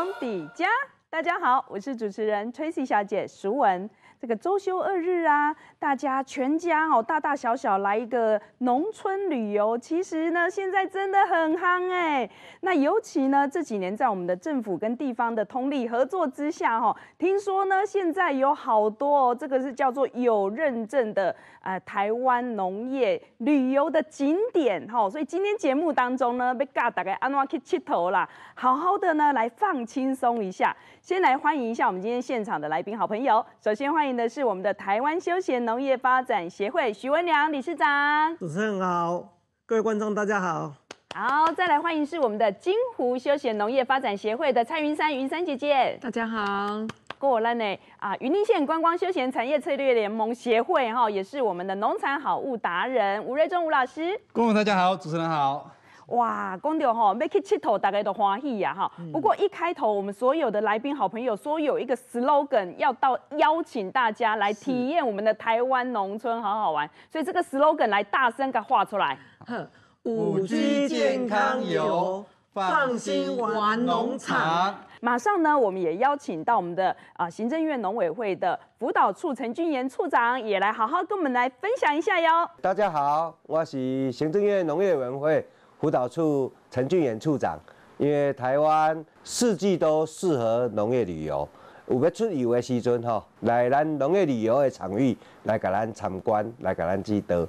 康迪家，大家好，我是主持人 Tracy 小姐，熟文。这个周休二日啊，大家全家哦，大大小小来一个农村旅游，其实呢，现在真的很夯哎。那尤其呢，这几年在我们的政府跟地方的通力合作之下哈，听说呢，现在有好多哦，这个是叫做有认证的呃台湾农业旅游的景点哈。所以今天节目当中呢，被尬大概安瓦去吃头啦，好好的呢来放轻松一下。先来欢迎一下我们今天现场的来宾好朋友，首先欢迎。迎的是我们的台湾休闲农业发展协会徐文良理事长，主持人好，各位观众大家好，好，再来欢迎是我们的金湖休闲农业发展协会的蔡云山云山姐姐，大家好，我兰呢啊，云林县观光休闲产业策略联盟协会哈，也是我们的农产好物达人吴瑞忠吴老师，观众大家好，主持人好。哇，讲到吼，make it 大家都欢喜呀哈。不过一开头，我们所有的来宾、好朋友说有一个 slogan 要到邀请大家来体验我们的台湾农村，好好玩。所以这个 slogan 来大声给画出来。哼，五 G 健康游，放心玩农场。马上呢，我们也邀请到我们的啊行政院农委会的辅导处陈俊彦处长也来好好跟我们来分享一下哟。大家好，我是行政院农业委员会。辅导处陈俊远处长，因为台湾四季都适合农业旅游，有要出游的时阵来咱农业旅游的场域来给咱参观，来给咱指导。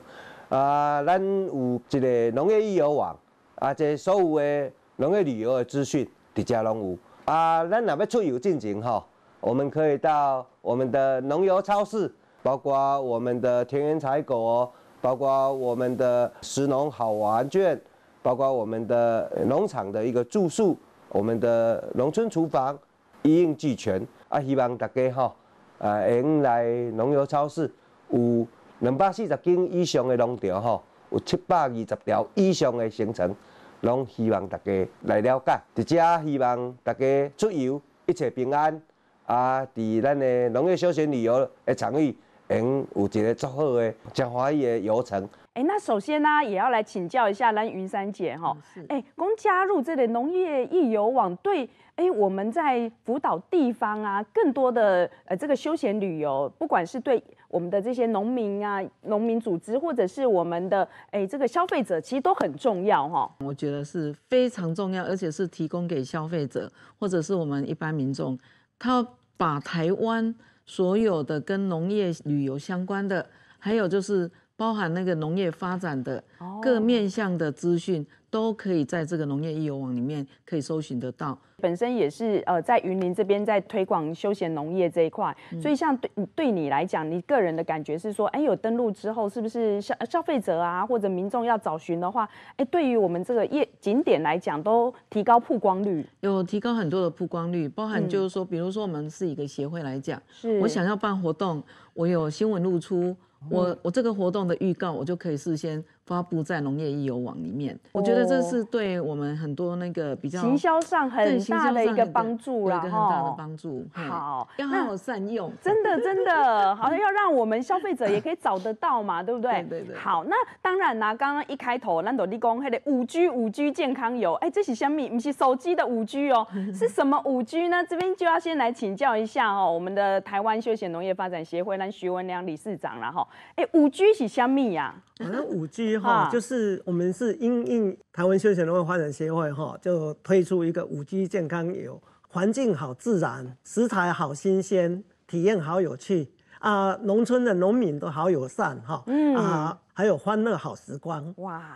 啊，咱有一个农业旅游网，啊，这所有的农业旅游的资讯，迪加拢有。啊，咱若要出游进前哈，我们可以到我们的农游超市，包括我们的田园采哦，包括我们的食农好玩券。包括我们的农场的一个住宿，我们的农村厨房一应俱全啊！希望大家哈，啊，能来农游超市有两百四十斤以上的农条哈，有七百二十条以上的行程，拢希望大家来了解，而且希望大家出游一切平安啊！伫咱的农业休闲旅游的参与，能有一个足好的、正欢喜的游程。哎，那首先呢，也要来请教一下兰云山姐哈。是。哎，光加入这里农业旅游网，对，哎，我们在辅导地方啊，更多的呃这个休闲旅游，不管是对我们的这些农民啊、农民组织，或者是我们的哎这个消费者，其实都很重要哈。我觉得是非常重要，而且是提供给消费者或者是我们一般民众，他把台湾所有的跟农业旅游相关的，还有就是。包含那个农业发展的各面向的资讯，都可以在这个农业艺游网里面可以搜寻得到。本身也是呃在云林这边在推广休闲农业这一块，所以像对对你来讲，你个人的感觉是说，哎，有登录之后，是不是消消费者啊或者民众要找寻的话，哎，对于我们这个业景点来讲，都提高曝光率，有提高很多的曝光率。包含就是说，比如说我们是一个协会来讲，是我想要办活动，我有新闻露出。我我这个活动的预告，我就可以事先。发布在农业易游网里面，我觉得这是对我们很多那个比较行销上很大的一个帮助了个很大的帮助，好要善用，真的真 的，好像要让我们消费者也可以找得到嘛，对不对？对对。好，那当然啦，刚刚一开头兰斗地公还得五 G 五 G 健康游，哎，这是什么米？不是手机的五 G 哦，是什么五 G 呢？这边就要先来请教一下哈，我们的台湾休闲农业发展协会那徐文良理事长了哈。哎，五 G 是香米呀？那五 G。哈，就是我们是应用台湾休闲农业发展协会哈，就推出一个五 G 健康游，环境好、自然，食材好、新鲜，体验好、有趣啊，农村的农民都好友善哈，啊，还有欢乐好时光哇。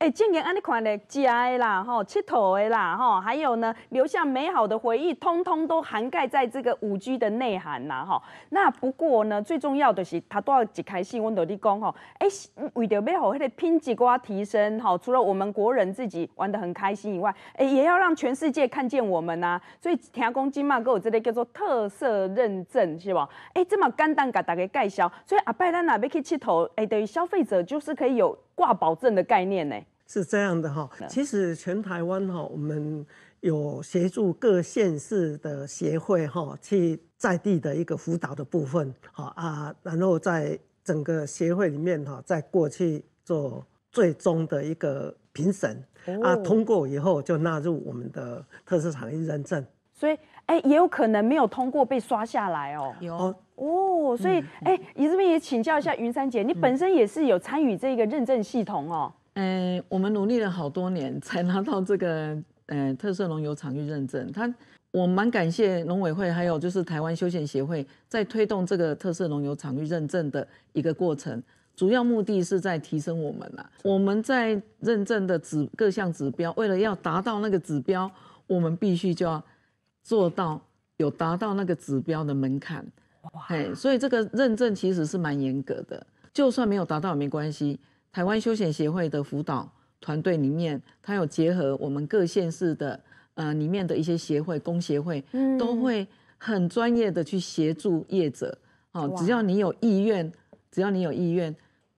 哎，经安尼款的食的啦，吼，佚佗的啦，吼，还有呢，留下美好的回忆，通通都涵盖在这个五 G 的内涵呐，吼。那不过呢，最重要的是他都要几开始，我哪里讲吼？哎，为着要好迄个品质瓜提升，哈，除了我们国人自己玩得很开心以外，哎，也要让全世界看见我们呐。所以听讲金马哥有这个叫做特色认证，是不？哎，这么简单给大家介绍。所以阿拜咱啊要去佚佗，哎，等于消费者就是可以有挂保证的概念呢。是这样的哈，其实全台湾哈，我们有协助各县市的协会哈，去在地的一个辅导的部分哈啊，然后在整个协会里面哈，再过去做最终的一个评审啊，通过以后就纳入我们的特色产业认证。所以哎，也有可能没有通过被刷下来哦。有哦，所以哎，你这边也请教一下云山姐，你本身也是有参与这个认证系统哦。诶，我们努力了好多年才拿到这个呃特色农游场域认证。它我蛮感谢农委会，还有就是台湾休闲协会在推动这个特色农游场域认证的一个过程。主要目的是在提升我们啊，我们在认证的指各项指标，为了要达到那个指标，我们必须就要做到有达到那个指标的门槛。哇，所以这个认证其实是蛮严格的，就算没有达到也没关系。台湾休闲协会的辅导团队里面，他有结合我们各县市的呃里面的一些协会、工协会，都会很专业的去协助业者。好，只要你有意愿，只要你有意愿，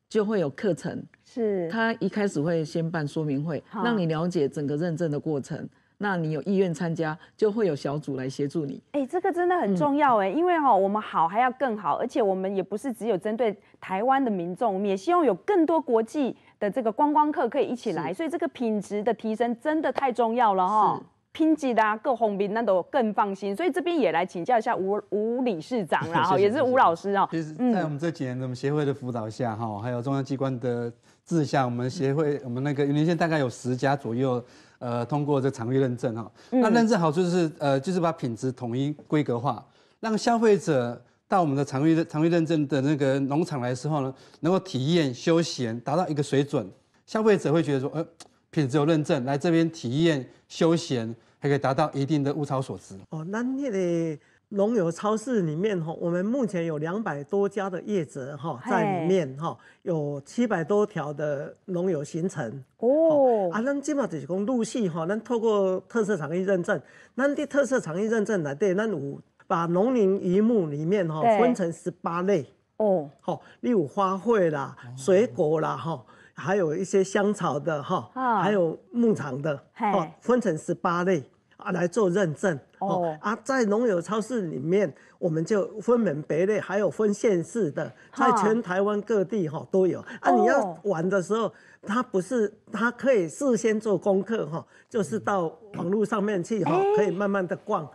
就会有课程。是，他一开始会先办说明会，让你了解整个认证的过程。那你有意愿参加，就会有小组来协助你。哎，这个真的很重要哎，因为哈，我们好还要更好，而且我们也不是只有针对台湾的民众，我们也希望有更多国际的这个观光客可以一起来，所以这个品质的提升真的太重要了哈。拼品质的各红兵那都更放心，所以这边也来请教一下吴吴理事长啦，哈，也是吴老师哦，其实，在我们这几年，我们协会的辅导下，哈，还有中央机关的志向，下，我们协会我们那个云林县大概有十家左右。呃，通过这长绿认证哈，那认证好处就是呃，就是把品质统一规格化，让消费者到我们的长绿长绿认证的那个农场来的时候呢，能够体验休闲，达到一个水准，消费者会觉得说，呃，品质有认证，来这边体验休闲还可以达到一定的物超所值。哦，那那个。龙友超市里面哈，我们目前有两百多家的业者哈，在里面哈，有七百多条的龙友行程哦。啊，咱今嘛就是讲陆续哈，咱透过特色产业认证，咱的特色产业认证来对咱有把农林渔牧里面哈分成十八类哦。好，例如花卉啦、水果啦哈，还有一些香草的哈，还有牧场的哦，分成十八类。啊，来做认证哦！啊，在农友超市里面，我们就分门别类，还有分县市的，在全台湾各地哈都有。啊，你要玩的时候，他不是他可以事先做功课哈，就是到网络上面去哈，可以慢慢的逛。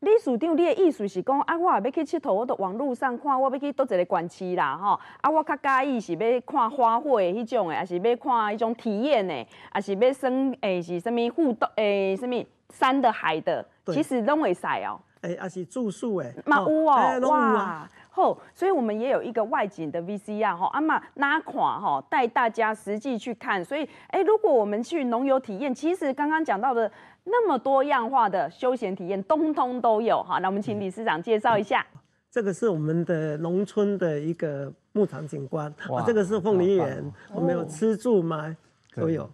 李署长，你的意思是讲啊，我啊要去佚佗，我到网络上看，我要去到一个关市啦哈。啊，我较介意是要看花卉迄种的，还是要看一种体验的，还是要算诶，是什咪互动诶，什咪？山的、海的，其实都为晒哦。哎，也是住宿哎，嘛屋哦，哇，吼，所以我们也有一个外景的 VCR 哈，阿妈拉垮哈，带大家实际去看。所以，哎，如果我们去农游体验，其实刚刚讲到的那么多样化的休闲体验，通通都有哈。那我们请李市长介绍一下。这个是我们的农村的一个牧场景观，哇，这个是凤梨园，我们有吃住嘛，都有。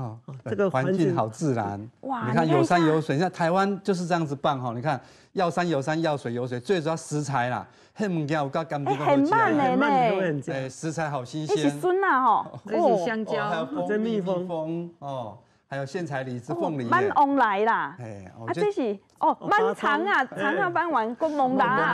哦，这个环境好自然，哇，你看有山有水，你看台湾就是这样子办哈，你看要山有山，要水有水，最主要食材啦，很慢嘞嘞，哎，食材好新鲜，这些笋呐吼，哦，还有蜂蜜蜂，哦，还有鲜彩李子凤梨，慢翁来啦，哎，啊这是哦，蛮长啊，长啊慢黄，古蒙达，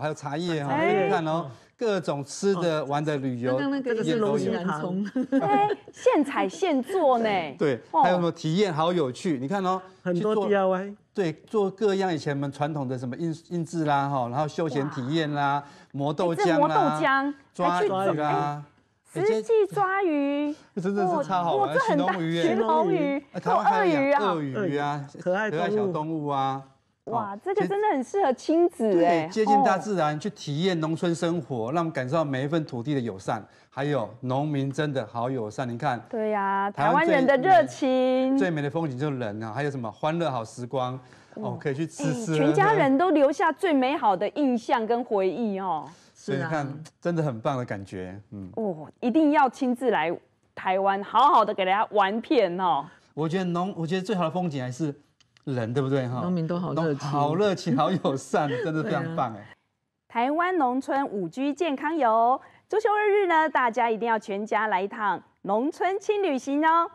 还有茶叶哈，你看哦。各种吃的、玩的、旅游，这个是龙汉松，哎，现采现做呢。对，还有什么体验？好有趣，你看哦，很多 DIY。对，做各样以前们传统的什么印印制啦，哈，然后休闲体验啦，磨豆浆啦，磨豆浆，抓鱼啊，实际抓鱼。真的是超好玩，寻龙鱼、寻龙鱼，还有鳄鱼啊，鳄鱼啊，可爱的小动物啊。哇，这个真的很适合亲子哎，接近大自然，去体验农村生活，让我们感受到每一份土地的友善，还有农民真的好友善。你看，对呀，台湾人的热情，最美的风景就是人啊，还有什么欢乐好时光哦，可以去吃吃，全家人都留下最美好的印象跟回忆哦。所以你看，真的很棒的感觉，嗯，哦，一定要亲自来台湾，好好的给大家玩片哦。我觉得农，我觉得最好的风景还是。人对不对哈？农民都好热情，好热情，好友善，真的非常棒哎！台湾农村五居健康游，周休二日呢，大家一定要全家来一趟农村轻旅行哦！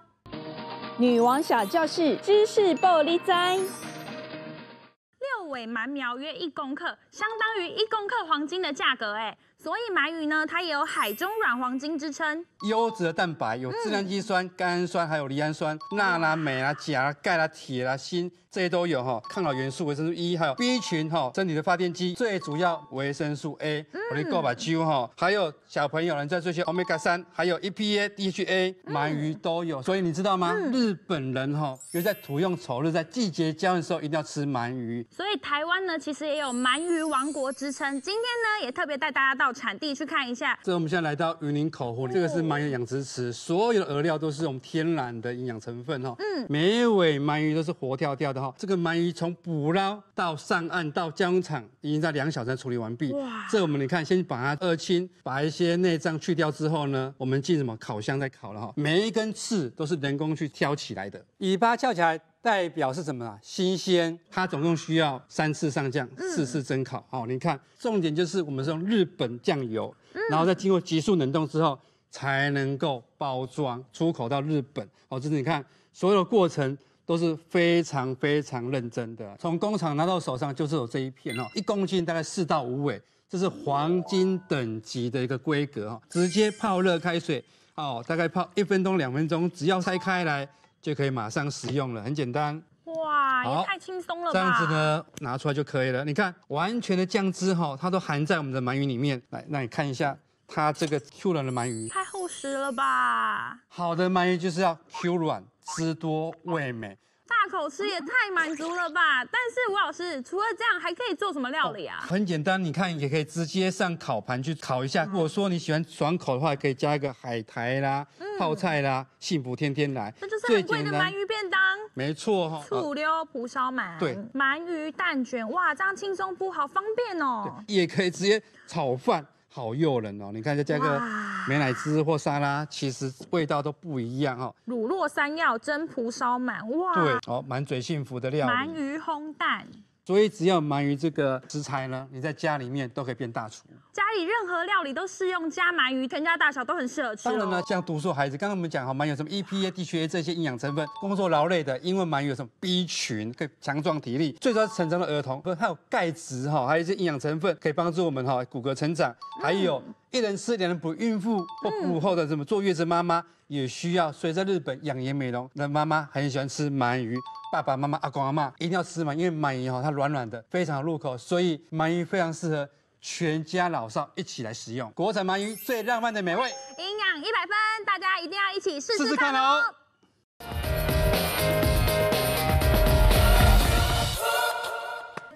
女王小教室知识暴力摘，六尾蛮苗约一公克，相当于一公克黄金的价格哎！所以鳗鱼呢，它也有海中软黄金之称。优质的蛋白，有自然基酸、甘氨酸、还有离氨酸、钠啦、镁啦、钾啦、钙啦、铁啦、锌。这些都有哈，抗老元素、维生素 E，还有 B 群哈，身体的发电机最主要维生素 A，我的 G 比 Q 哈，还有小朋友人在追求 Omega 三，还有 EPA、DHA，鳗鱼都有。所以你知道吗？日本人哈，因为在土用丑日，在季节交的时候一定要吃鳗鱼。所以台湾呢，其实也有鳗鱼王国之称。今天呢，也特别带大家到产地去看一下。这我们现在来到鱼林口湖，这个是鳗鱼养殖池，所有的饵料都是用天然的营养成分哈。嗯，每一尾鳗鱼都是活跳跳的。好，这个鳗鱼从捕捞到上岸到加工厂，已经在两小时处理完毕。哇！这我们你看，先把它二清，把一些内脏去掉之后呢，我们进什么烤箱再烤了哈。每一根刺都是人工去挑起来的，尾巴翘起来代表是什么啊？新鲜。它总共需要三次上酱，四次蒸烤。好，你看，重点就是我们用日本酱油，然后再经过急速冷冻之后，才能够包装出口到日本。哦，这是你看所有的过程。都是非常非常认真的，从工厂拿到手上就是有这一片哦，一公斤大概四到五尾，这是黄金等级的一个规格哦，直接泡热开水哦，大概泡一分钟两分钟，只要拆开来就可以马上食用了，很简单。哇，也太轻松了吧？这样子呢，拿出来就可以了。你看，完全的酱汁哈，它都含在我们的鳗鱼里面。来，那你看一下它这个 Q 软的鳗鱼，太厚实了吧？好的鳗鱼就是要 Q 软。吃多味美，大口吃也太满足了吧！但是吴老师，除了这样还可以做什么料理啊？很简单，你看也可以直接上烤盘去烤一下。如果说你喜欢爽口的话，可以加一个海苔啦、泡菜啦、幸福天天来。那就是很贵的鳗鱼便当。没错哈，醋溜蒲烧鳗。对，鳗鱼蛋卷哇，这样轻松不？好方便哦。也可以直接炒饭。好诱人哦！你看再加个美乃滋或沙拉，其实味道都不一样哦。乳酪山药蒸葡烧满，哇！对，好满嘴幸福的料。鳗鱼烘蛋。所以只要鳗鱼这个食材呢，你在家里面都可以变大厨。家里任何料理都适用加鳗鱼，全家大小都很适合吃。当然呢，像读书孩子，刚刚我们讲哈，鳗鱼什么 EPA、DHA 这些营养成分，工作劳累的，因为鳗鱼有什么 B 群，可以强壮体力。最主要成长的儿童，不是还有钙质哈，还有一些营养成分可以帮助我们哈骨骼成长，还有。一人吃，两人补。孕妇、母后的怎么坐月子？妈妈也需要。所以在日本养颜美容，那妈妈很喜欢吃鳗鱼。爸爸妈妈、阿公阿妈一定要吃嘛，因为鳗鱼哈它软软的，非常入口，所以鳗鱼非常适合全家老少一起来食用。国产鳗鱼最浪漫的美味，营养一百分，大家一定要一起试试看哦。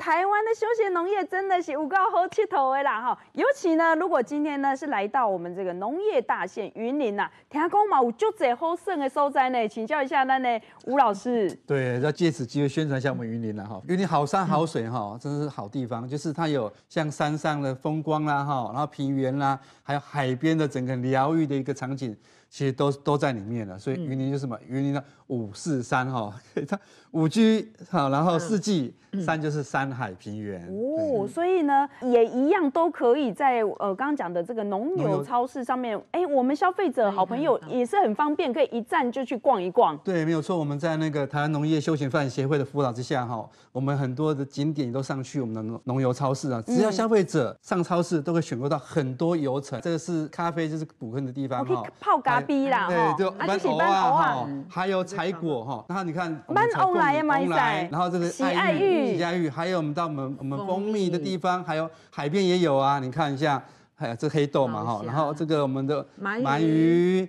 台湾的休闲农业真的是五个好铁头的啦哈，尤其呢，如果今天呢是来到我们这个农业大县云林呐，听讲嘛有足侪好胜的收栽呢，请教一下那呢吴老师。对，要借此机会宣传一下我们云林了哈，云林好山好水哈，真是好地方，就是它有像山上的风光啦哈，然后平原啦，还有海边的整个疗愈的一个场景。其实都都在里面了，所以云林就是什么？云林的五四三哈，它五 G 好，然后四季三就是山海平原哦，所以呢也一样都可以在呃刚刚讲的这个农牛超市上面，哎，我们消费者好朋友也是很方便，可以一站就去逛一逛。对，没有错，我们在那个台湾农业休闲发展协会的辅导之下哈，我们很多的景点都上去我们的农农油超市啊，只要消费者上超市都会选购到很多油层，这个是咖啡就是补坑的地方哈，泡咖。B 啦，对，就班欧啊，还有采果哈，然后你看，班欧来啊，买来，然后这个喜爱玉，喜爱玉，还有我们到我们我们蜂蜜的地方，还有海边也有啊，你看一下，还有这黑豆嘛哈，然后这个我们的鳗鱼，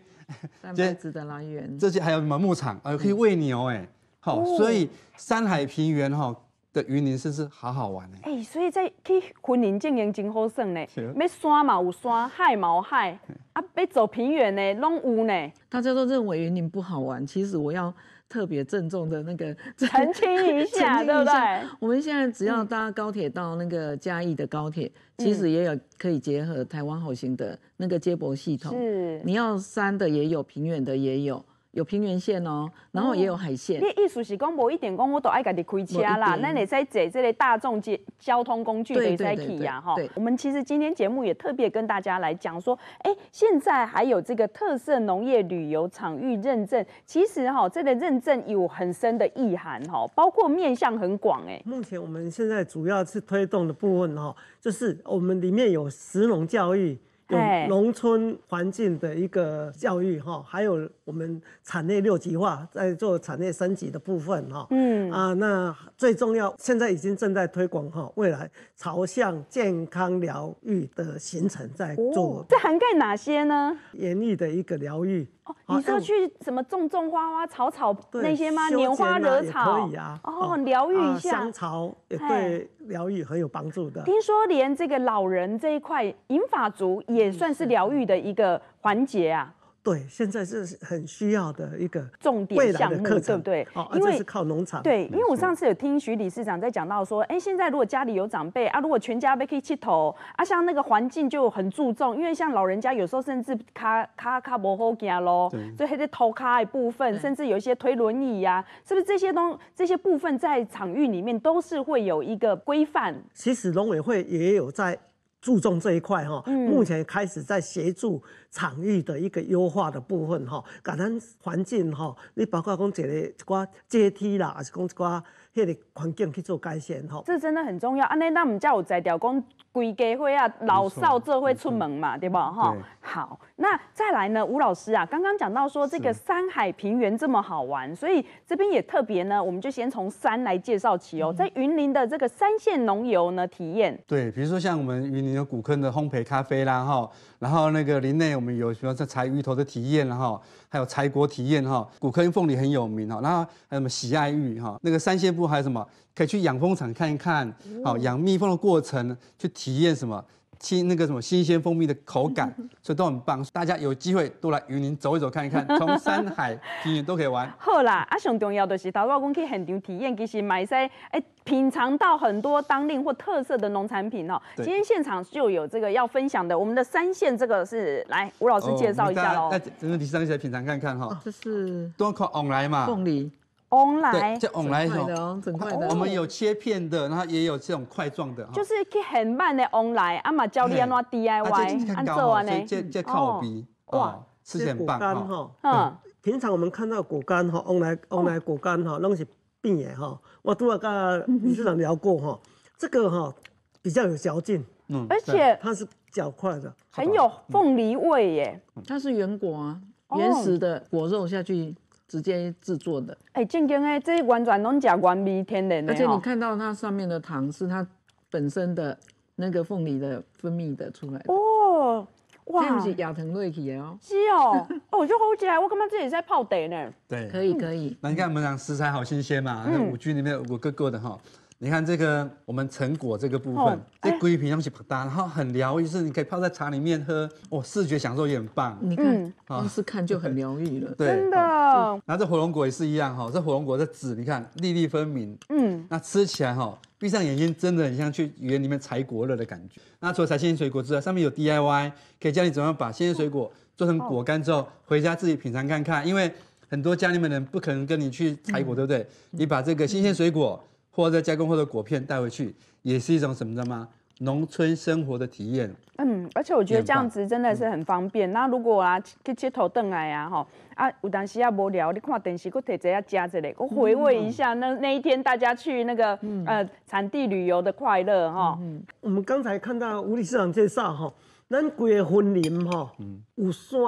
这些还有什么牧场，呃，可以喂牛哎，好，所以山海平原哈的鱼鳞是不是好好玩哎？哎，所以在去昆林经营真好耍呢，没山嘛有山，海嘛有海。啊，别走平原呢，弄屋呢。大家都认为云林不好玩，其实我要特别郑重的那个 澄清一下，对不对？我们现在只要搭高铁到那个嘉义的高铁，其实也有可以结合台湾好行的那个接驳系统。是，你要山的也有，平原的也有。有平原线哦，然后也有海线。你意思是讲无一点讲我都爱家己开车啦，那你在坐这类大众机交通工具得在去呀哈。我们其实今天节目也特别跟大家来讲说，哎，现在还有这个特色农业旅游场域认证，其实哈，这个认证有很深的意涵哈，包括面向很广哎。目前我们现在主要是推动的部分哈，就是我们里面有石农教育。有农村环境的一个教育哈，还有我们产业六级化在做产业升级的部分哈。嗯啊，那最重要，现在已经正在推广哈，未来朝向健康疗愈的形成在做。这涵盖哪些呢？言语的一个疗愈。哦，你说去什么种种花花草草那些吗？拈花惹草可以啊。哦，疗愈一下。香草也对疗愈很有帮助的。听说连这个老人这一块，银发族也算是疗愈的一个环节啊。对，现在是很需要的一个重点项目，对不对？哦，为、是靠农场。对，因为我上次有听徐理事长在讲到说，哎，现在如果家里有长辈啊，如果全家都可以剃头啊，像那个环境就很注重，因为像老人家有时候甚至卡卡卡不好行喽，所以还得头卡一部分，甚至有一些推轮椅呀，是不是这些东这些部分在场域里面都是会有一个规范？其实农委会也有在注重这一块哈，目前开始在协助。场域的一个优化的部分哈，甲咱环境哈，你包括讲一个一挂阶梯啦，还是讲一挂迄个环境去做改善吼。这真的很重要啊！那咱唔只有在调讲，规家伙啊老少这会出门嘛，对不哈？好，那再来呢，吴老师啊，刚刚讲到说这个山海平原这么好玩，所以这边也特别呢，我们就先从山来介绍起哦。在云林的这个三线农游呢，体验对，比如说像我们云林有古坑的烘焙咖啡啦哈，然后那个林内。我们有什么在采芋头的体验哈，还有采果体验哈，古坑凤梨很有名哈，然后还有什么喜爱芋哈，那个三线部还有什么可以去养蜂场看一看，好养蜜蜂的过程，去体验什么。新那个什么新鲜蜂蜜的口感，所以都很棒。大家有机会都来云林走一走看一看，从山海平原都可以玩。好啦，啊，上重要的是，他老公可以很体验，其实买些哎，品尝到很多当地或特色的农产品哦。今天现场就有这个要分享的，我们的三线这个是来吴老师介绍一下哦。那等你上起来品尝看看哈，这是多口往来嘛，凤梨。弄来，这弄来这种整块的。我们有切片的，然后也有这种块状的。就是很慢的弄来，阿妈教你安怎 DIY 安做呢？哇，吃起来很棒哈。嗯，平常我们看到果干哈，弄来弄来果干哈，那是病耶哈。我都要跟李市长聊过哈，这个哈比较有嚼劲，嗯，而且它是小块的，很有凤梨味耶。它是原果，啊，原始的果肉下去。直接制作的，哎，正经的，这完全拢食原味天然的。而且你看到它上面的糖，是它本身的那个凤梨的分泌的出来的。哦，哇，这毋是亚藤瑞奇的哦。是哦，哦我就好起来，我感觉自己在泡茶呢。对，可以可以。那你看我们讲食材好新鲜嘛，那五橘里面五个个的哈。你看这个，我们成果这个部分，这桂皮香气不大，然后很疗愈，是你可以泡在茶里面喝。哦，视觉享受也很棒。你看，啊，是看就很疗愈了。对，真的。然后这火龙果也是一样哈，这火龙果的籽，你看粒粒分明。嗯。那吃起来哈，闭上眼睛，真的很像去园里面采果了的感觉。那除了采新鲜水果之外，上面有 DIY，可以教你怎么样把新鲜水果做成果干之后，回家自己品尝看看。因为很多家里面人不可能跟你去采果，对不对？你把这个新鲜水果。或者加工后的果片带回去，也是一种什么的吗？农村生活的体验。嗯，而且我觉得这样子真的是很方便。那如果啊去街头回来啊，吼啊有当时啊无聊，你看电视，我提一下夹这来，我回味一下那那一天大家去那个呃产地旅游的快乐哈。嗯，我们刚才看到吴理事长介绍哈，咱规个森林哈，有山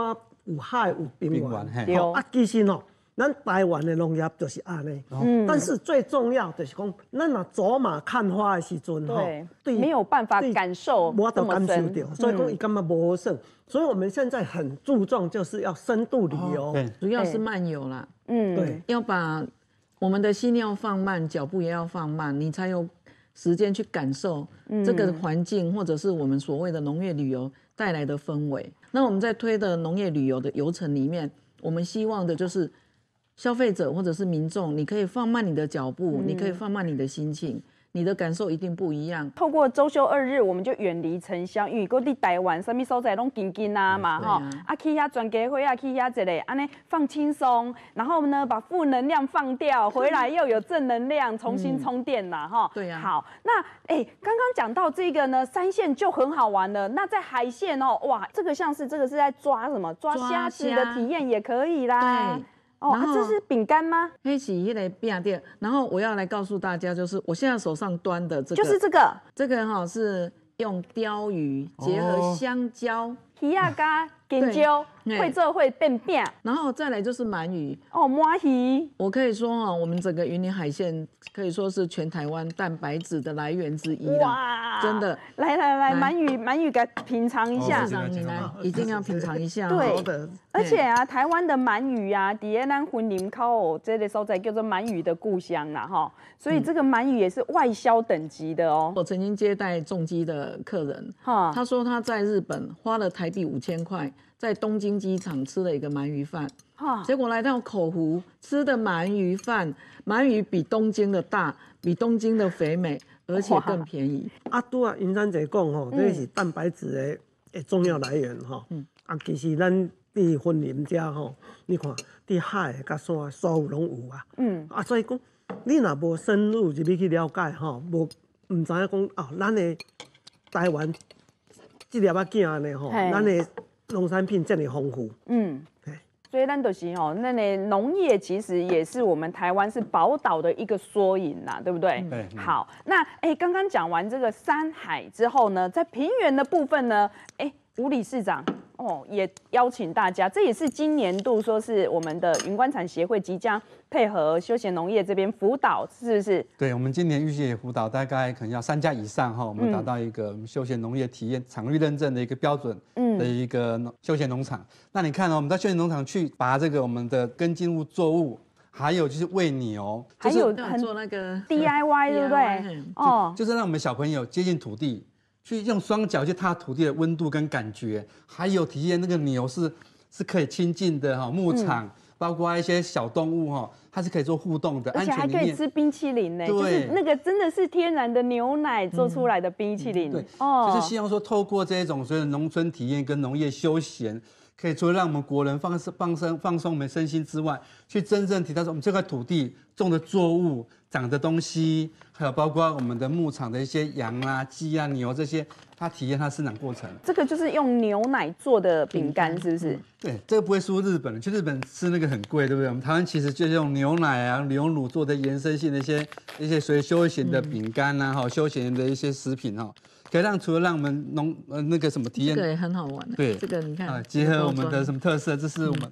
有海有宾馆，有啊，其实哦。咱台湾的农业就是安尼，嗯，但是最重要就是讲，咱若走马看花的时阵，对，对，没有办法感受，我都感受着，所以讲伊根本无得深。所以我们现在很注重，就是要深度旅游，主要是漫游啦，嗯，对，要把我们的心要放慢，脚步也要放慢，你才有时间去感受这个环境，或者是我们所谓的农业旅游带来的氛围。那我们在推的农业旅游的游程里面，我们希望的就是。消费者或者是民众，你可以放慢你的脚步，你可以放慢你的心情，你的感受一定不一样。透过周休二日，我们就远离城乡，因为各地台湾什么所在拢近近啊嘛哈，啊去遐转家会啊去遐一个，安尼放轻松，然后呢把负能量放掉，回来又有正能量，重新充电啦哈。对呀。好，那哎，刚刚讲到这个呢，三线就很好玩了。那在海线哦，哇，这个像是这个是在抓什么抓虾子的体验也可以啦。然啊，这是饼干吗？黑喜一的便利店，然后我要来告诉大家，就是我现在手上端的这个，就是这个，这个哈是用鲷鱼结合香蕉皮亚嘎。尖椒会做会变变，然后再来就是鳗鱼哦，鳗鱼。我可以说哈，我们整个云林海鲜可以说是全台湾蛋白质的来源之一，哇，真的。来来来，鳗鱼鳗鱼，给品尝一下，你来一定要品尝一下。对，而且啊，台湾的鳗鱼啊，底兰湖林靠这里所在叫做鳗鱼的故乡了哈，所以这个鳗鱼也是外销等级的哦。我曾经接待重机的客人，哈，他说他在日本花了台币五千块。在东京机场吃了一个鳗鱼饭，结果来到口湖吃的鳗鱼饭，鳗鱼比东京的大，比东京的肥美，而且更便宜。啊，对啊，云山姐讲吼，这是蛋白质的诶重要来源哈。嗯。啊，其实咱伫森林家吼，你看伫海甲山所有拢有啊。嗯。啊，所以讲你若无深入入去了解吼，无毋知影讲哦，咱的台湾这一镜囝尼吼，咱的农产品真的丰富，嗯，所以咱就是哦，那呢农业其实也是我们台湾是宝岛的一个缩影呐，对不对？对。好，那哎，刚刚讲完这个山海之后呢，在平原的部分呢，哎，吴理事长。也邀请大家，这也是今年度说是我们的云观产协会即将配合休闲农业这边辅导，是不是？对，我们今年预计辅导大概可能要三家以上哈，我们达到一个休闲农业体验场域认证的一个标准的一个休闲农场。那你看哦，我们在休闲农场去拔这个我们的根茎物作物，还有就是喂牛，还有做那个 DIY，对不对？哦，就是让我们小朋友接近土地。去用双脚去踏土地的温度跟感觉，还有体验那个牛是是可以亲近的哈，牧场包括一些小动物哈，它是可以做互动的，而且还可以吃冰淇淋呢，就是那个真的是天然的牛奶做出来的冰淇淋，对，就是希望说透过这种所以农村体验跟农业休闲。可以除了让我们国人放松、放松、放松我们身心之外，去真正提到说我们这块土地种的作物、长的东西，还有包括我们的牧场的一些羊啊、鸡啊、牛这些，它体验它生长过程。这个就是用牛奶做的饼干，是不是？对，这个不会输日本去日本吃那个很贵，对不对？我们台湾其实就用牛奶啊、牛乳做的延伸性的一些一些随休闲的饼干啦，哈，休闲的一些食品哈。也让除了让我们农呃那个什么体验，对，很好玩。对，这个你看结合我们的什么特色，这是我们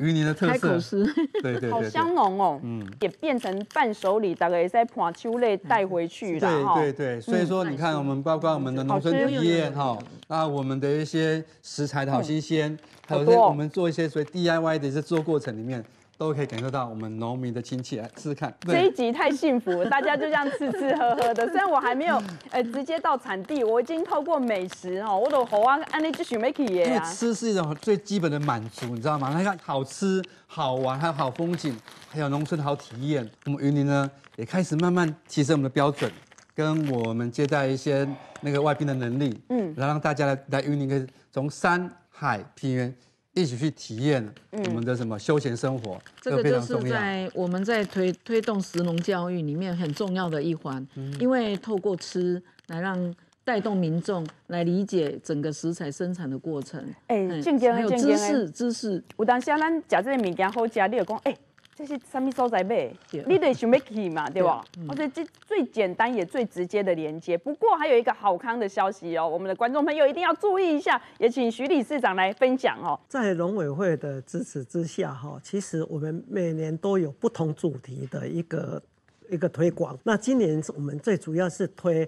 芋年的特色。对对好香浓哦。嗯，也变成伴手礼，大概在盘秋类带回去的。对对对，所以说你看我们，包括我们的农村体验哈，那我们的一些食材的好新鲜，还有些我们做一些所以 DIY 的一些做过程里面。都可以感受到我们农民的亲切，来试试看。这一集太幸福，大家就这样吃吃喝喝的。虽然我还没有，呃，直接到产地，我已经透过美食哦，我都好啊，安利继续 make 因为吃是一种最基本的满足，你知道吗？你看，好吃、好玩，还有好风景，还有农村的好体验。我们云林呢，也开始慢慢提升我们的标准，跟我们接待一些那个外宾的能力，嗯，后让大家来来云林，可以从山海平原。一起去体验我们的什么休闲生活，这个就是在我们在推推动石农教育里面很重要的一环，因为透过吃来让带动民众来理解整个食材生产的过程。哎，间还有知识，知识。有当下咱食这些物件好食，你就讲哎。这是什么所在？没，你得想要去嘛，对吧？而且这最简单也最直接的连接。不过还有一个好康的消息哦，我们的观众朋友一定要注意一下，也请徐理事长来分享哦。在农委会的支持之下，哈，其实我们每年都有不同主题的一个一个推广。那今年我们最主要是推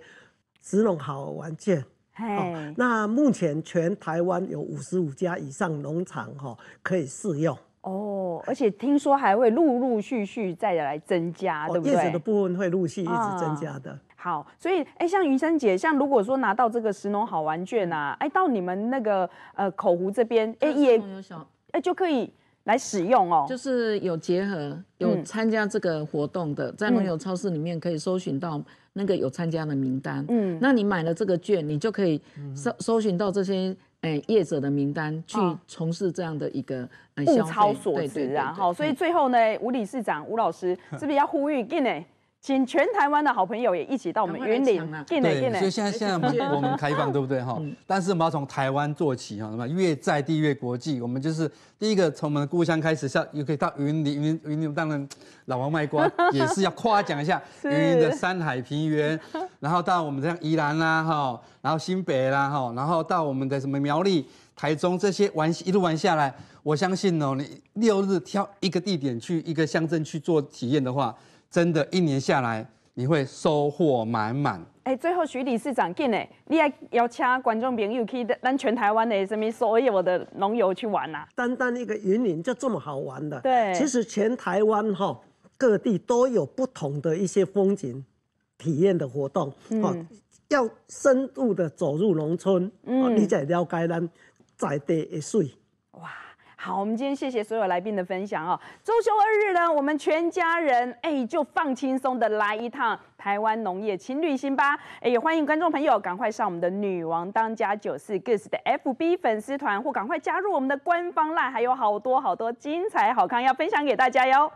植农好玩券，嘿。那目前全台湾有五十五家以上农场哈可以试用。哦，而且听说还会陆陆续续再来增加，对不对？叶子的部分会陆续一直增加的。好，所以哎，像云珊姐，像如果说拿到这个石农好玩券啊，哎，到你们那个呃口湖这边，哎也哎就可以来使用哦。就是有结合有参加这个活动的，在农友超市里面可以搜寻到那个有参加的名单。嗯，那你买了这个券，你就可以搜搜寻到这些。哎，业者的名单去从事这样的一个物超所值啊，好，所以最后呢，吴理事长、吴老师是不是要呼吁？给呢？请全台湾的好朋友也一起到我们云林，对，所以现在现在我们开放，对不对哈？但是我们要从台湾做起哈，什么越在地越国际，我们就是第一个从我们的故乡开始，下又可以到云林云云林，当然老王卖瓜也是要夸奖一下 云林的山海平原，然后到我们这样宜兰啦哈，然后新北啦哈，然后到我们的什么苗栗、台中这些玩一路玩下来，我相信哦，你六日挑一个地点去一个乡镇去做体验的话。真的，一年下来你会收获满满。哎，最后徐理事长，哎，你还邀请观众朋友去咱全台湾的什么所有的农游去玩呐？单单一个云林就这么好玩的？对。其实全台湾哈，各地都有不同的一些风景体验的活动。哦，要深度的走入农村，嗯，你才了解咱在地一岁哇。好，我们今天谢谢所有来宾的分享哦。中休二日呢，我们全家人哎就放轻松的来一趟台湾农业情侣行吧！哎，欢迎观众朋友赶快上我们的女王当家九四 g o o s 的 FB 粉丝团，或赶快加入我们的官方 LINE，还有好多好多精彩好康要分享给大家哟！